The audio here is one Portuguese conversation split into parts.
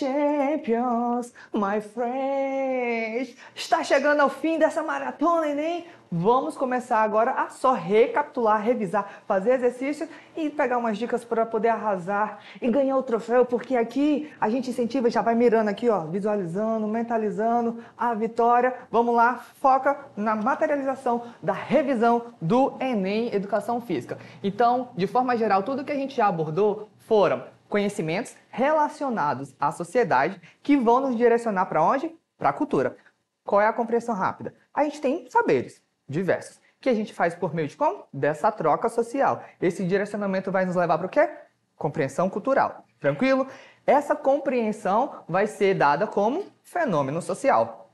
champions, my friends. Está chegando ao fim dessa maratona, Enem. Vamos começar agora a só recapitular, revisar, fazer exercício e pegar umas dicas para poder arrasar e ganhar o troféu, porque aqui a gente incentiva, já vai mirando aqui, ó, visualizando, mentalizando a vitória. Vamos lá, foca na materialização da revisão do Enem Educação Física. Então, de forma geral, tudo que a gente já abordou foram conhecimentos relacionados à sociedade que vão nos direcionar para onde? Para a cultura. Qual é a compreensão rápida? A gente tem saberes diversos que a gente faz por meio de como? Dessa troca social. Esse direcionamento vai nos levar para o quê? Compreensão cultural. Tranquilo? Essa compreensão vai ser dada como fenômeno social.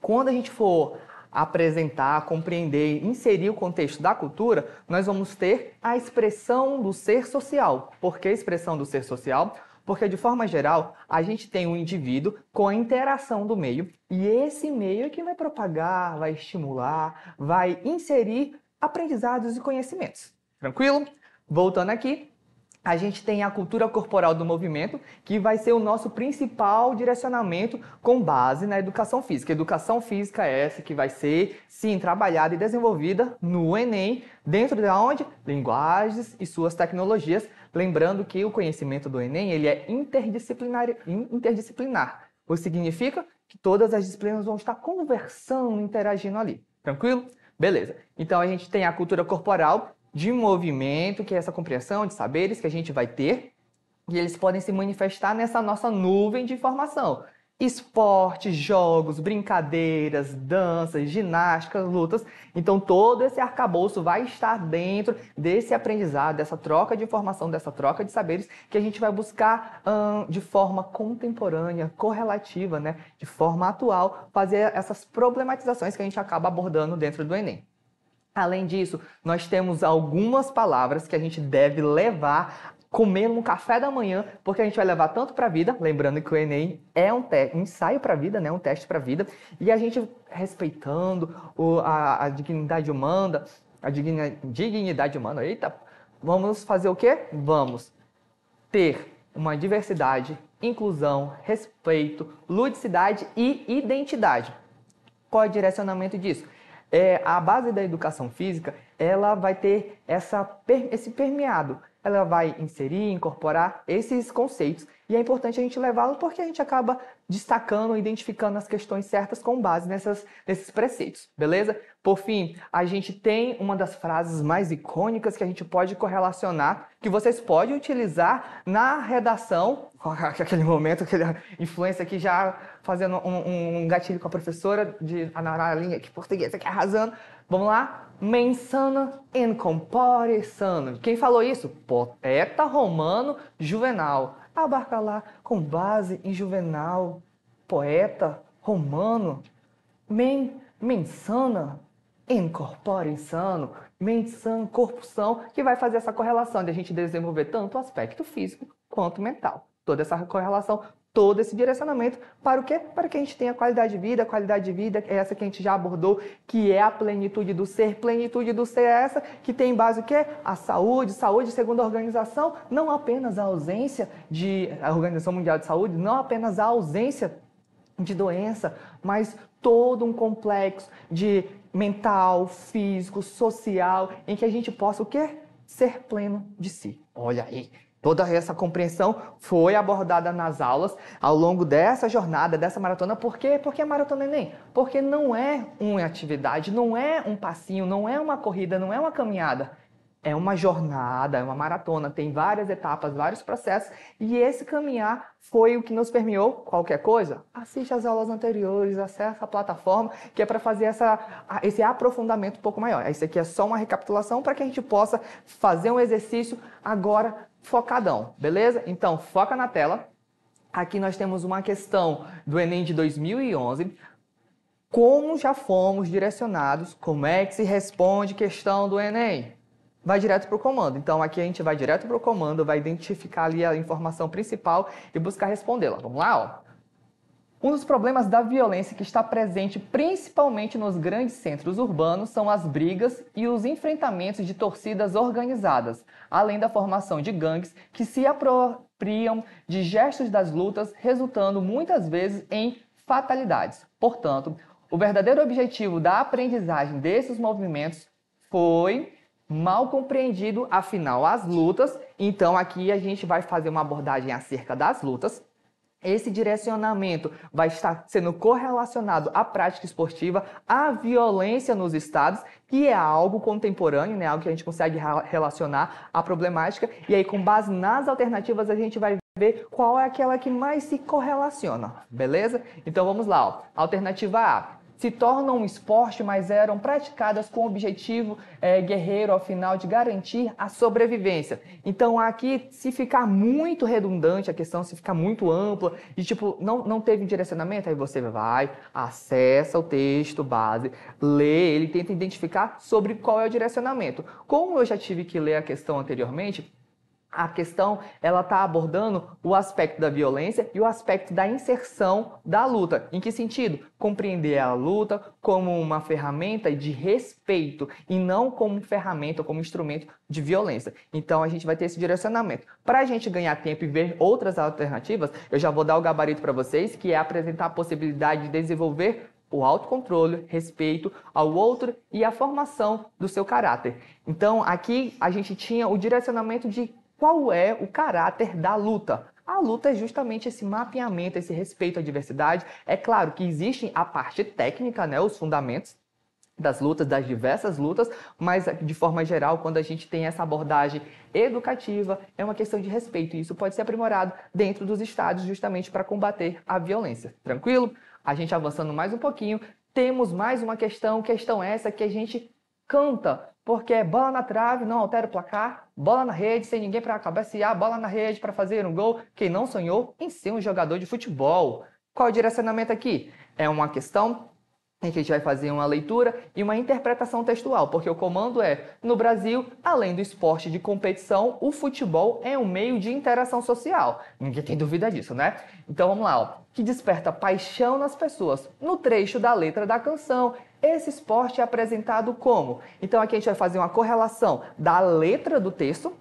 Quando a gente for apresentar, compreender, inserir o contexto da cultura, nós vamos ter a expressão do ser social. Por que a expressão do ser social? Porque, de forma geral, a gente tem o um indivíduo com a interação do meio, e esse meio é que vai propagar, vai estimular, vai inserir aprendizados e conhecimentos. Tranquilo? Voltando aqui, a gente tem a cultura corporal do movimento, que vai ser o nosso principal direcionamento com base na educação física. Educação física é essa que vai ser, sim, trabalhada e desenvolvida no Enem, dentro de onde? Linguagens e suas tecnologias. Lembrando que o conhecimento do Enem ele é interdisciplinar. interdisciplinar. O que significa que todas as disciplinas vão estar conversando, interagindo ali. Tranquilo? Beleza. Então a gente tem a cultura corporal, de movimento, que é essa compreensão de saberes que a gente vai ter, e eles podem se manifestar nessa nossa nuvem de informação. Esportes, jogos, brincadeiras, danças, ginásticas, lutas. Então, todo esse arcabouço vai estar dentro desse aprendizado, dessa troca de informação, dessa troca de saberes que a gente vai buscar hum, de forma contemporânea, correlativa, né? de forma atual, fazer essas problematizações que a gente acaba abordando dentro do Enem. Além disso, nós temos algumas palavras que a gente deve levar comendo um café da manhã, porque a gente vai levar tanto para a vida, lembrando que o Enem é um, ensaio para a vida, né? um teste para a vida, e a gente respeitando o, a, a, dignidade humana, a dignidade humana, eita, vamos fazer o quê? Vamos ter uma diversidade, inclusão, respeito, ludicidade e identidade. Qual é o direcionamento disso? é, a base da educação física ela vai ter essa, esse permeado, ela vai inserir, incorporar esses conceitos e é importante a gente levá-lo porque a gente acaba destacando, identificando as questões certas com base nessas, nesses preceitos, beleza? Por fim, a gente tem uma das frases mais icônicas que a gente pode correlacionar, que vocês podem utilizar na redação, aquele momento, aquela influência aqui já fazendo um, um gatilho com a professora de na linha que portuguesa que arrasando. Vamos lá? Mensana in sano. Quem falou isso? Poeta romano Juvenal lá com base em Juvenal, poeta, romano, men, mensana, incorpora insano, mente sã, corpo são, que vai fazer essa correlação de a gente desenvolver tanto o aspecto físico quanto mental. Toda essa correlação todo esse direcionamento para o quê? Para que a gente tenha qualidade de vida, qualidade de vida é essa que a gente já abordou, que é a plenitude do ser, plenitude do ser é essa que tem em base o quê? A saúde, saúde segundo a organização, não apenas a ausência de a Organização Mundial de Saúde, não apenas a ausência de doença, mas todo um complexo de mental, físico, social, em que a gente possa o quê? Ser pleno de si. Olha aí, Toda essa compreensão foi abordada nas aulas ao longo dessa jornada, dessa maratona. Por quê? Porque a maratona Enem. Porque não é uma atividade, não é um passinho, não é uma corrida, não é uma caminhada. É uma jornada, é uma maratona, tem várias etapas, vários processos, e esse caminhar foi o que nos permeou qualquer coisa. Assiste às aulas anteriores, acessa a plataforma, que é para fazer essa, esse aprofundamento um pouco maior. Isso aqui é só uma recapitulação para que a gente possa fazer um exercício agora focadão, beleza? Então, foca na tela. Aqui nós temos uma questão do Enem de 2011. Como já fomos direcionados, como é que se responde questão do Enem? Vai direto para o comando. Então, aqui a gente vai direto para o comando, vai identificar ali a informação principal e buscar respondê-la. Vamos lá, ó. Um dos problemas da violência que está presente principalmente nos grandes centros urbanos são as brigas e os enfrentamentos de torcidas organizadas, além da formação de gangues que se apropriam de gestos das lutas, resultando muitas vezes em fatalidades. Portanto, o verdadeiro objetivo da aprendizagem desses movimentos foi mal compreendido, afinal, as lutas. Então, aqui a gente vai fazer uma abordagem acerca das lutas esse direcionamento vai estar sendo correlacionado à prática esportiva, à violência nos estados, que é algo contemporâneo, né? algo que a gente consegue relacionar à problemática. E aí, com base nas alternativas, a gente vai ver qual é aquela que mais se correlaciona, beleza? Então vamos lá. Ó. Alternativa A: se tornam um esporte, mas eram praticadas com o objetivo é, guerreiro, ao final, de garantir a sobrevivência. Então, aqui, se ficar muito redundante a questão, se ficar muito ampla, de tipo, não, não teve um direcionamento, aí você vai, acessa o texto base, lê ele, tenta identificar sobre qual é o direcionamento. Como eu já tive que ler a questão anteriormente, a questão ela está abordando o aspecto da violência e o aspecto da inserção da luta. Em que sentido? Compreender a luta como uma ferramenta de respeito e não como ferramenta, como instrumento de violência. Então a gente vai ter esse direcionamento. Para a gente ganhar tempo e ver outras alternativas, eu já vou dar o gabarito para vocês, que é apresentar a possibilidade de desenvolver o autocontrole, respeito ao outro e a formação do seu caráter. Então, aqui a gente tinha o direcionamento de qual é o caráter da luta. A luta é justamente esse mapeamento, esse respeito à diversidade. É claro que existem a parte técnica, né, os fundamentos das lutas, das diversas lutas, mas de forma geral, quando a gente tem essa abordagem educativa, é uma questão de respeito e isso pode ser aprimorado dentro dos estados justamente para combater a violência. Tranquilo? A gente avançando mais um pouquinho, temos mais uma questão, questão essa que a gente canta, porque é bola na trave, não altera o placar, bola na rede, sem ninguém para cabecear, bola na rede para fazer um gol. Quem não sonhou em ser um jogador de futebol? Qual é o direcionamento aqui? É uma questão em que a gente vai fazer uma leitura e uma interpretação textual, porque o comando é: no Brasil, além do esporte de competição, o futebol é um meio de interação social. Ninguém tem dúvida disso, né? Então vamos lá, ó. Que desperta paixão nas pessoas, no trecho da letra da canção esse esporte é apresentado como? Então aqui a gente vai fazer uma correlação da letra do texto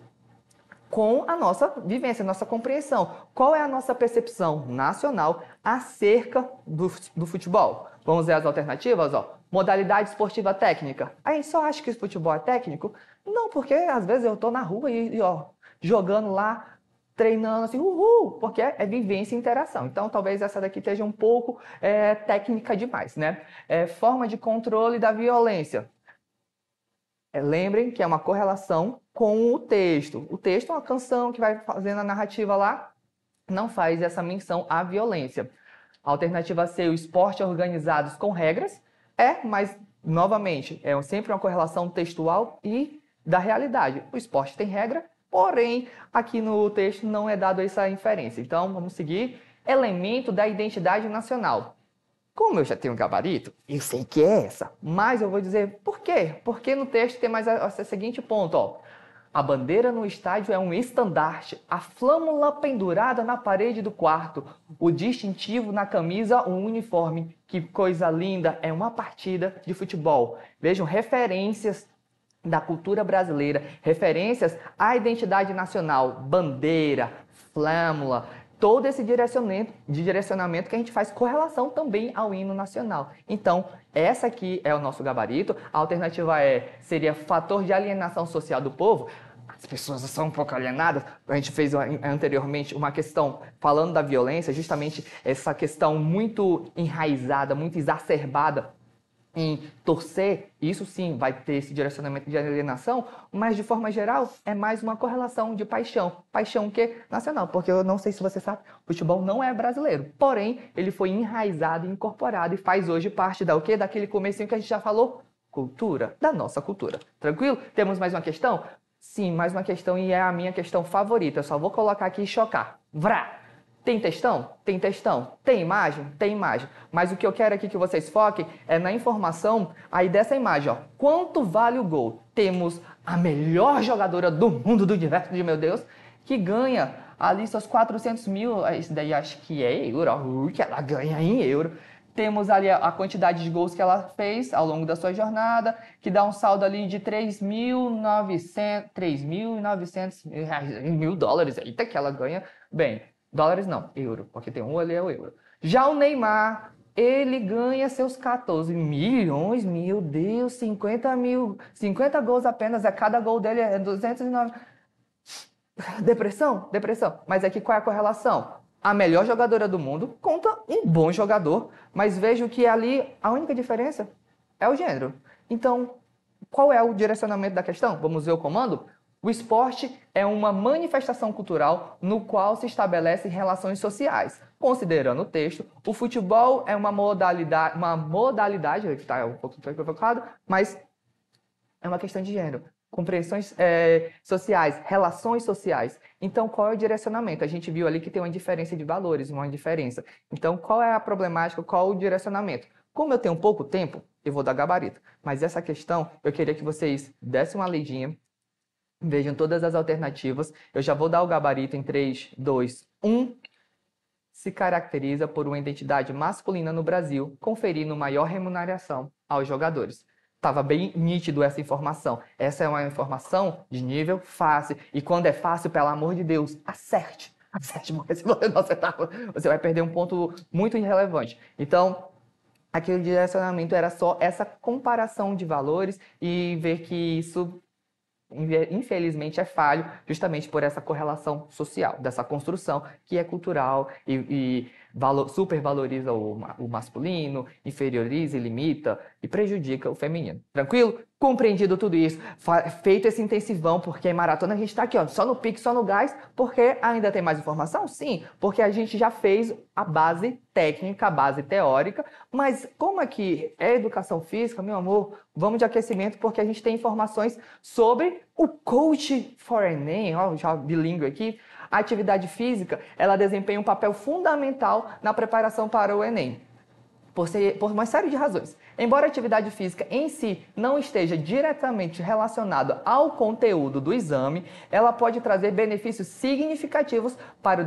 com a nossa vivência, a nossa compreensão. Qual é a nossa percepção nacional acerca do, do futebol? Vamos ver as alternativas, ó. Modalidade esportiva técnica. A gente só acha que o futebol é técnico? Não, porque às vezes eu tô na rua e, e ó, jogando lá treinando assim, uhul, porque é, vivência e interação. Então, talvez essa daqui esteja um pouco é, técnica demais, né? É, forma de controle da violência. É, lembrem que é uma correlação com o texto. O texto é uma canção que vai fazendo a narrativa lá, não faz essa menção à violência. A alternativa C, o esporte organizados com regras, é, mas, novamente, é sempre uma correlação textual e da realidade. O esporte tem regra, Porém, aqui no texto não é dado essa inferência. Então, vamos seguir. Elemento da identidade nacional. Como eu já tenho um gabarito, eu sei que é essa. Mas eu vou dizer por quê? Porque no texto tem mais esse seguinte ponto, ó. A bandeira no estádio é um estandarte, a flâmula pendurada na parede do quarto, o distintivo na camisa, um uniforme. Que coisa linda, é uma partida de futebol. Vejam referências da cultura brasileira, referências à identidade nacional, bandeira, flâmula, todo esse direcionamento, direcionamento que a gente faz correlação também ao hino nacional. Então, essa aqui é o nosso gabarito. A alternativa é seria fator de alienação social do povo. As pessoas são um pouco alienadas. A gente fez eh, anteriormente uma questão falando da violência, justamente essa questão muito enraizada, muito exacerbada em torcer, isso sim vai ter esse direcionamento de alienação, mas de forma geral é mais uma correlação de paixão. Paixão que nacional, porque eu não sei se você sabe, futebol não é brasileiro. Porém, ele foi enraizado, incorporado e faz hoje parte da o quê? Daquele comecinho que a gente já falou, cultura, da nossa cultura. Tranquilo? Temos mais uma questão? Sim, mais uma questão e é a minha questão favorita. Eu só vou colocar aqui e chocar. Vrá! Tem textão? Tem textão. Tem imagem? Tem imagem. Mas o que eu quero aqui que vocês foquem é na informação aí dessa imagem, ó. Quanto vale o gol? Temos a melhor jogadora do mundo, do universo, de meu Deus, que ganha ali seus 400 mil, isso é, daí acho que é euro, que ela ganha em euro. Temos ali a quantidade de gols que ela fez ao longo da sua jornada, que dá um saldo ali de 3.900 mil dólares. Eita, que ela ganha. Bem, Dólares não, euro, porque tem um ali é o euro. Já o Neymar, ele ganha seus 14 milhões, meu Deus, 50 mil, 50 gols apenas, a é cada gol dele é 209. Depressão? Depressão. Mas aqui é qual é a correlação? A melhor jogadora do mundo conta um bom jogador, mas vejo que ali a única diferença é o gênero. Então, qual é o direcionamento da questão? Vamos ver o comando? O esporte é uma manifestação cultural no qual se estabelecem relações sociais. Considerando o texto, o futebol é uma modalidade, uma modalidade, está um pouco provocado, mas é uma questão de gênero, compreensões é, sociais, relações sociais. Então, qual é o direcionamento? A gente viu ali que tem uma diferença de valores, uma diferença. Então, qual é a problemática, qual o direcionamento? Como eu tenho pouco tempo, eu vou dar gabarito. Mas essa questão, eu queria que vocês dessem uma leidinha, Vejam todas as alternativas. Eu já vou dar o gabarito em 3, 2, 1. Se caracteriza por uma identidade masculina no Brasil, conferindo maior remuneração aos jogadores. Estava bem nítido essa informação. Essa é uma informação de nível fácil. E quando é fácil, pelo amor de Deus, acerte. Acerte, porque se você não acertar, você vai perder um ponto muito irrelevante. Então, aquele direcionamento era só essa comparação de valores e ver que isso infelizmente é falho justamente por essa correlação social, dessa construção que é cultural e, e valor, supervaloriza o, o masculino, inferioriza e limita e prejudica o feminino. Tranquilo? Compreendido tudo isso, feito esse intensivão, porque é maratona a gente está aqui, ó, só no pique, só no gás, porque ainda tem mais informação? Sim, porque a gente já fez a base técnica, a base teórica, mas como é que é educação física, meu amor, vamos de aquecimento, porque a gente tem informações sobre o coach for Enem, ó, já bilíngue aqui, a atividade física ela desempenha um papel fundamental na preparação para o Enem. Por, ser, por, uma série de razões. Embora a atividade física em si não esteja diretamente relacionada ao conteúdo do exame, ela pode trazer benefícios significativos para o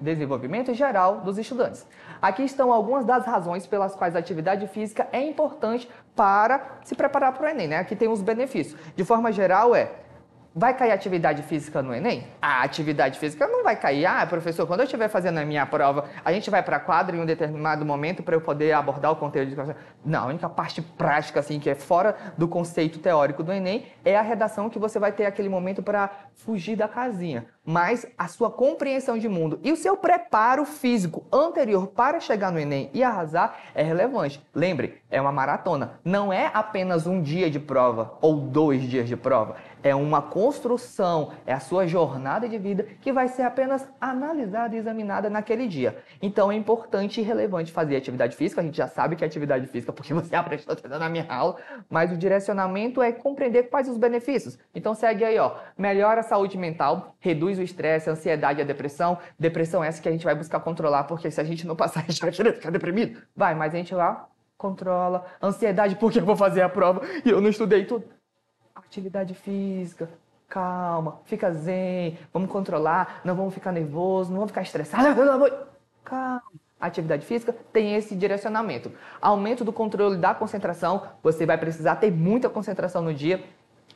desenvolvimento geral dos estudantes. Aqui estão algumas das razões pelas quais a atividade física é importante para se preparar para o Enem. Né? Aqui tem os benefícios. De forma geral, é Vai cair atividade física no Enem? A atividade física não vai cair. Ah, professor, quando eu estiver fazendo a minha prova, a gente vai para quadra em um determinado momento para eu poder abordar o conteúdo de Não, a única parte prática, assim, que é fora do conceito teórico do Enem, é a redação que você vai ter aquele momento para fugir da casinha mas a sua compreensão de mundo e o seu preparo físico anterior para chegar no Enem e arrasar é relevante. Lembre, é uma maratona, não é apenas um dia de prova ou dois dias de prova. É uma construção, é a sua jornada de vida que vai ser apenas analisada e examinada naquele dia. Então é importante e relevante fazer atividade física. A gente já sabe que é atividade física porque você aprende atenção na minha aula, mas o direcionamento é compreender quais os benefícios. Então segue aí, ó. Melhora a saúde mental, reduz o estresse, a ansiedade e a depressão. Depressão é essa que a gente vai buscar controlar, porque se a gente não passar, a gente vai ficar deprimido. Vai, mas a gente lá controla. Ansiedade, porque eu vou fazer a prova e eu não estudei tudo. Atividade física, calma, fica zen, vamos controlar, não vamos ficar nervoso, não vamos ficar estressado. Calma. Atividade física tem esse direcionamento. Aumento do controle da concentração, você vai precisar ter muita concentração no dia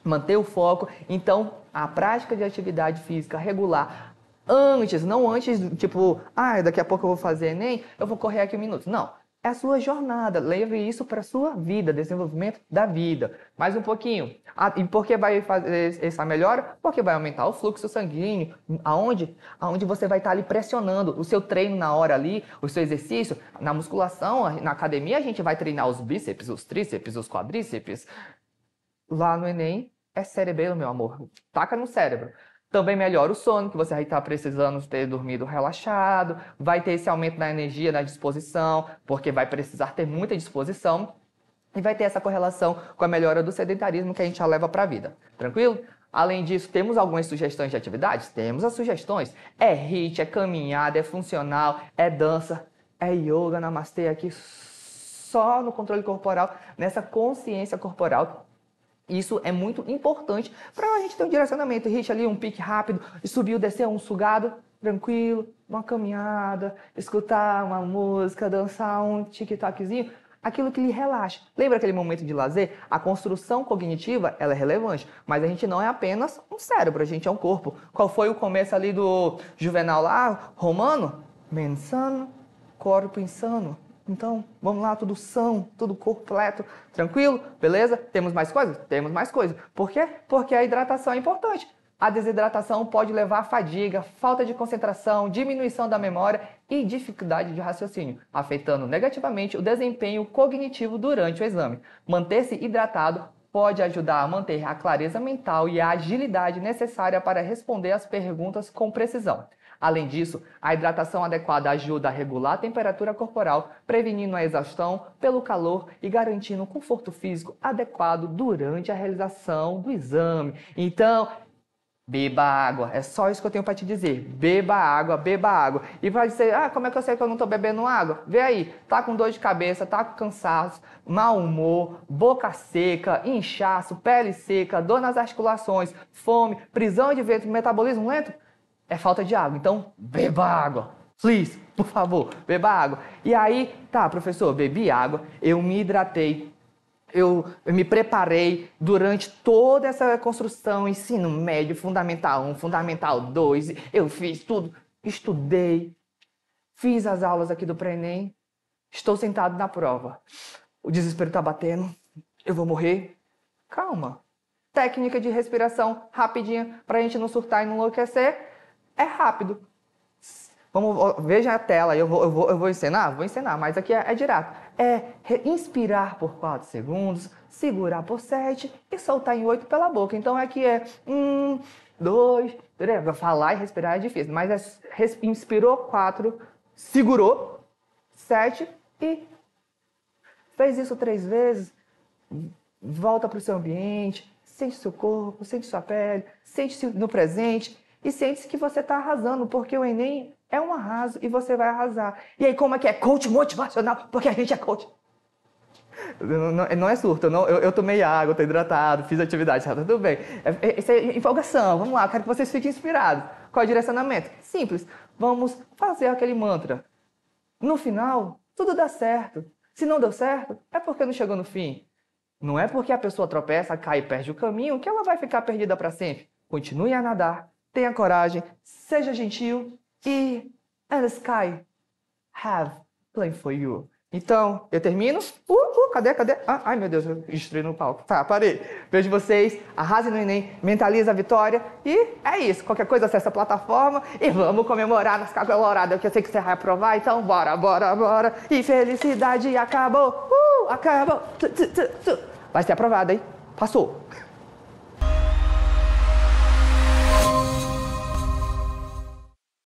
manter o foco. Então, a prática de atividade física regular antes, não antes, tipo, ah, daqui a pouco eu vou fazer Enem, eu vou correr aqui um minuto. Não. É a sua jornada, leve isso para a sua vida, desenvolvimento da vida. Mais um pouquinho. Ah, e por que vai fazer essa melhora? Porque vai aumentar o fluxo sanguíneo. Aonde? Aonde você vai estar tá ali pressionando o seu treino na hora ali, o seu exercício. Na musculação, na academia, a gente vai treinar os bíceps, os tríceps, os quadríceps, lá no Enem é cerebelo, meu amor. Taca no cérebro. Também melhora o sono, que você vai estar tá precisando ter dormido relaxado, vai ter esse aumento na energia, na disposição, porque vai precisar ter muita disposição e vai ter essa correlação com a melhora do sedentarismo que a gente já leva para a vida. Tranquilo? Além disso, temos algumas sugestões de atividades? Temos as sugestões. É HIIT, é caminhada, é funcional, é dança, é yoga, namastê aqui só no controle corporal, nessa consciência corporal isso é muito importante para a gente ter um direcionamento. Hit ali, um pique rápido, subiu, desceu, um sugado, tranquilo, uma caminhada, escutar uma música, dançar um tic aquilo que lhe relaxa. Lembra aquele momento de lazer? A construção cognitiva, ela é relevante, mas a gente não é apenas um cérebro, a gente é um corpo. Qual foi o começo ali do Juvenal lá, romano? Mensano, corpo insano. Então, vamos lá, tudo são, tudo completo, tranquilo, beleza? Temos mais coisas? Temos mais coisas. Por quê? Porque a hidratação é importante. A desidratação pode levar a fadiga, falta de concentração, diminuição da memória e dificuldade de raciocínio, afetando negativamente o desempenho cognitivo durante o exame. Manter-se hidratado pode ajudar a manter a clareza mental e a agilidade necessária para responder às perguntas com precisão. Além disso, a hidratação adequada ajuda a regular a temperatura corporal, prevenindo a exaustão pelo calor e garantindo um conforto físico adequado durante a realização do exame. Então, Beba água. É só isso que eu tenho para te dizer. Beba água, beba água. E vai dizer, ah, como é que eu sei que eu não estou bebendo água? Vê aí, tá com dor de cabeça, tá com cansaço, mau humor, boca seca, inchaço, pele seca, dor nas articulações, fome, prisão de ventre, metabolismo lento? é falta de água. Então, beba água. Please, por favor, beba água. E aí, tá, professor, bebi água, eu me hidratei, eu, eu me preparei durante toda essa construção, ensino médio, fundamental 1, fundamental 2, eu fiz tudo, estudei, fiz as aulas aqui do Prenem, estou sentado na prova. O desespero tá batendo, eu vou morrer. Calma. Técnica de respiração rapidinha pra gente não surtar e não enlouquecer é rápido. Vamos, veja a tela, eu vou, eu vou, eu vou encenar? Vou encenar, mas aqui é, é direto. É inspirar por 4 segundos, segurar por 7 e soltar em 8 pela boca. Então aqui é 1, 2, 3. Falar e respirar é difícil, mas é, inspirou 4, segurou 7 e fez isso 3 vezes. Volta para o seu ambiente, sente seu corpo, sente sua pele, sente-se no presente, e sente-se que você está arrasando, porque o Enem é um arraso e você vai arrasar. E aí, como é que é? Coach motivacional, porque a gente é coach. Não, não, não é surto, não, eu, eu, tomei água, estou hidratado, fiz atividade, tá tudo bem. É, é isso é, é empolgação, vamos lá, quero que vocês fiquem inspirados. Qual é o direcionamento? Simples, vamos fazer aquele mantra. No final, tudo dá certo. Se não deu certo, é porque não chegou no fim. Não é porque a pessoa tropeça, cai e perde o caminho que ela vai ficar perdida para sempre. Continue a nadar, tenha coragem, seja gentil e and the sky have plan for you. Então, eu termino. Uh, uh, cadê, cadê? Ah, ai, meu Deus, eu destruí no palco. Tá, parei. Vejo vocês, arrase no Enem, mentaliza a vitória e é isso. Qualquer coisa, acessa a plataforma e vamos comemorar nas Casas Douradas, que eu sei que você vai aprovar, então bora, bora, bora. E felicidade acabou, uh, acabou. Tu, tu, tu, vai ser aprovada, hein? Passou.